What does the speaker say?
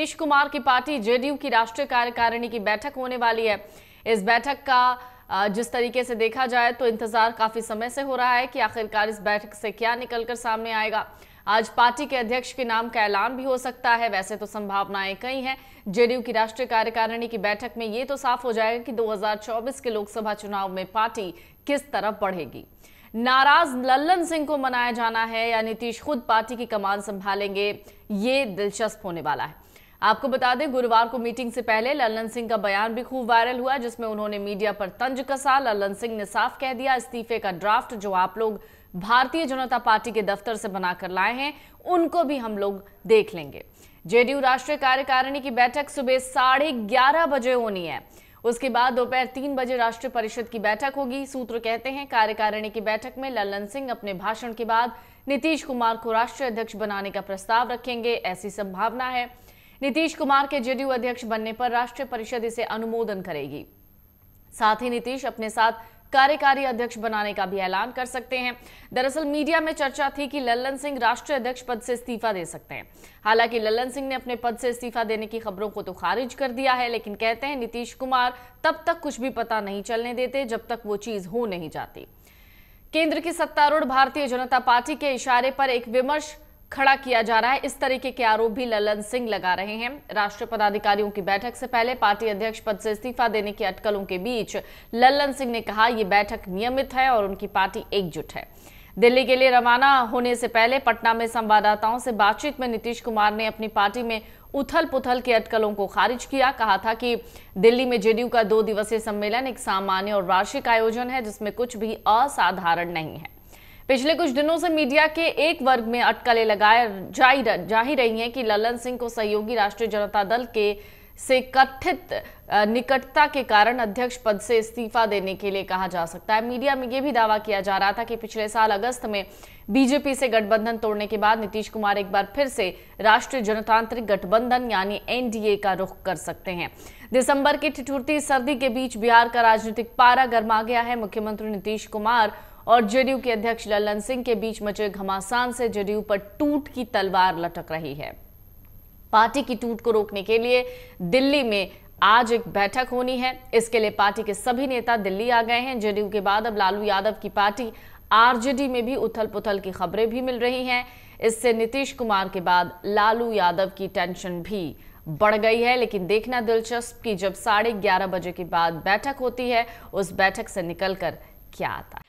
नीतीश कुमार की party JDU की राष्ट्रीय कार्यकारिणी की बैठक होने वाली है इस बैठक का जिस तरीके से देखा जाए तो इंतजार काफी समय से हो रहा है कि आखिरकार इस बैठक से क्या निकलकर सामने आएगा आज पार्टी के अध्यक्ष के नाम का ऐलान भी हो सकता है वैसे तो संभावनाएं कई हैं जेडीयू की राष्ट्रीय कार्यकारिणी की बैठक में ये तो साफ हो जाएगा कि 2024 के लोकसभा चुनाव में पार्टी किस तरफ बढ़ेगी नाराज लल्लन सिंह को मनाया जाना है या नीतीश खुद पार्टी की कमान संभालेंगे ये दिलचस्प होने वाला है आपको बता दें गुरुवार को मीटिंग से पहले लल्लन सिंह का बयान भी खूब वायरल हुआ जिसमें उन्होंने मीडिया पर तंज कसा लल्लन सिंह ने साफ कह दिया इस्तीफे का ड्राफ्ट जो आप लोग भारतीय जनता पार्टी के दफ्तर से बनाकर लाए हैं उनको भी हम लोग देख लेंगे जेडीयू राष्ट्रीय कार्यकारिणी की बैठक सुबह साढ़े ग्यारह बजे होनी है उसके बाद दोपहर तीन बजे राष्ट्रीय परिषद की बैठक होगी सूत्र कहते हैं कार्यकारिणी की बैठक में ललन सिंह अपने भाषण के बाद नीतीश कुमार को राष्ट्रीय अध्यक्ष बनाने का प्रस्ताव रखेंगे ऐसी संभावना है नीतीश कुमार के जेडीयू अध्यक्ष बनने पर राष्ट्रीय परिषद इसे अनुमोदन करेगी साथ ही नीतीश अपने साथ कार्यकारी अध्यक्ष बनाने का भी ऐलान कर सकते हैं दरअसल मीडिया में चर्चा थी कि लल्लन सिंह राष्ट्रीय अध्यक्ष पद से इस्तीफा दे सकते हैं हालांकि लल्लन सिंह ने अपने पद से इस्तीफा देने की खबरों को तो खारिज कर दिया है लेकिन कहते हैं नीतीश कुमार तब तक कुछ भी पता नहीं चलने देते जब तक वो चीज हो नहीं जाती केंद्र की सत्तारूढ़ भारतीय जनता पार्टी के इशारे पर एक विमर्श खड़ा किया जा रहा है इस तरीके के आरोप भी ललन सिंह लगा रहे हैं राष्ट्रीय पदाधिकारियों की बैठक से पहले पार्टी अध्यक्ष पद से इस्तीफा देने की अटकलों के बीच ललन सिंह ने कहा यह बैठक नियमित है और उनकी पार्टी एकजुट है दिल्ली के लिए रवाना होने से पहले पटना में संवाददाताओं से बातचीत में नीतीश कुमार ने अपनी पार्टी में उथल पुथल के अटकलों को खारिज किया कहा था कि दिल्ली में जेडीयू का दो दिवसीय सम्मेलन एक सामान्य और वार्षिक आयोजन है जिसमें कुछ भी असाधारण नहीं है पिछले कुछ दिनों से मीडिया के एक वर्ग में अटकलें लगाए जा ही रही हैं कि ललन सिंह को सहयोगी राष्ट्रीय जनता दल के से कथित निकटता के कारण अध्यक्ष पद से इस्तीफा देने के लिए कहा जा सकता है मीडिया में यह भी दावा किया जा रहा था कि पिछले साल अगस्त में बीजेपी से गठबंधन तोड़ने के बाद नीतीश कुमार एक बार फिर से राष्ट्रीय जनतांत्रिक गठबंधन यानी एनडीए का रुख कर सकते हैं दिसंबर की ठिठुरती सर्दी के बीच बिहार का राजनीतिक पारा गर्मा गया है मुख्यमंत्री नीतीश कुमार और जेडीयू के अध्यक्ष ललन सिंह के बीच मचे घमासान से जेडीयू पर टूट की तलवार लटक रही है पार्टी की टूट को रोकने के लिए दिल्ली में आज एक बैठक होनी है इसके लिए पार्टी के सभी नेता दिल्ली आ गए हैं जेडीयू के बाद अब लालू यादव की पार्टी आरजेडी में भी उथल पुथल की खबरें भी मिल रही हैं इससे नीतीश कुमार के बाद लालू यादव की टेंशन भी बढ़ गई है लेकिन देखना दिलचस्प कि जब साढ़े ग्यारह बजे के बाद बैठक होती है उस बैठक से निकलकर क्या आता है